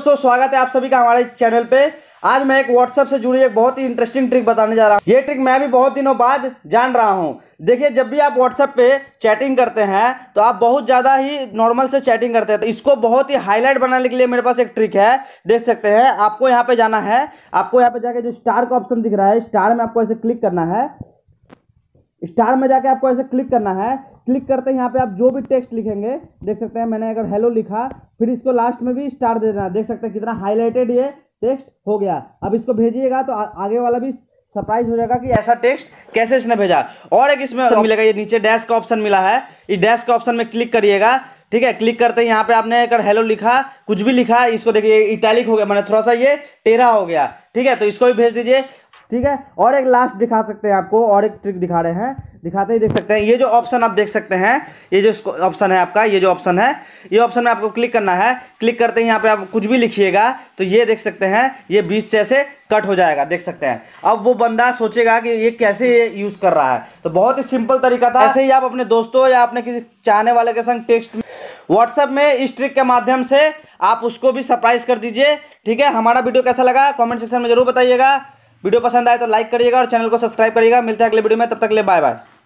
दोस्तों स्वागत है आप सभी का हमारे चैनल पे आज मैं एक व्हाट्सएप से जुड़ी एक बहुत ही इंटरेस्टिंग ट्रिक बताने जा रहा हूँ ये ट्रिक मैं भी बहुत दिनों बाद जान रहा हूँ देखिए जब भी आप व्हाट्सएप पे चैटिंग करते हैं तो आप बहुत ज़्यादा ही नॉर्मल से चैटिंग करते हैं तो इसको बहुत ही हाईलाइट बनाने के लिए मेरे पास एक ट्रिक है देख सकते हैं आपको यहाँ पर जाना है आपको यहाँ पर जाकर जो स्टार का ऑप्शन दिख रहा है स्टार में आपको ऐसे क्लिक करना है स्टार में जाके आपको ऐसे क्लिक करना है क्लिक करते हैं यहाँ पे आप जो भी टेक्स्ट लिखेंगे देख सकते हैं मैंने अगर हेलो लिखा फिर इसको लास्ट में भी स्टार दे देना देख सकते हैं कितना हाईलाइटेड ये टेक्स्ट हो गया अब इसको भेजिएगा तो आ, आगे वाला भी सरप्राइज हो जाएगा कि ऐसा टेक्स्ट कैसे इसने भेजा और एक इसमें तो- मिलेगा ये नीचे डैश का ऑप्शन मिला है इस डैश का ऑप्शन में क्लिक करिएगा ठीक है क्लिक करते हैं यहाँ पे आपने अगर हेलो लिखा कुछ भी लिखा इसको देखिए इटैलिक हो गया मैंने थोड़ा सा ये टेरा हो गया ठीक है तो इसको भी भेज दीजिए ठीक है और एक लास्ट दिखा सकते हैं आपको और एक ट्रिक दिखा रहे हैं दिखाते ही देख सकते हैं ये जो ऑप्शन आप देख सकते हैं ये जो ऑप्शन है आपका ये जो ऑप्शन है ये ऑप्शन में आपको क्लिक करना है क्लिक करते ही यहाँ पे आप कुछ भी लिखिएगा तो ये देख सकते हैं ये बीच से ऐसे कट हो जाएगा देख सकते हैं अब वो बंदा सोचेगा कि ये कैसे ये यूज़ कर रहा है तो बहुत ही सिंपल तरीका था ऐसे ही आप अपने दोस्तों या अपने किसी चाहने वाले के संग टेक्स्ट व्हाट्सएप में इस ट्रिक के माध्यम से आप उसको भी सरप्राइज कर दीजिए ठीक है हमारा वीडियो कैसा लगा कॉमेंट सेक्शन में जरूर बताइएगा वीडियो पसंद आए तो लाइक करिएगा और चैनल को सब्सक्राइब करिएगा मिलते हैं अगले वीडियो में तब तक ले बाय बाय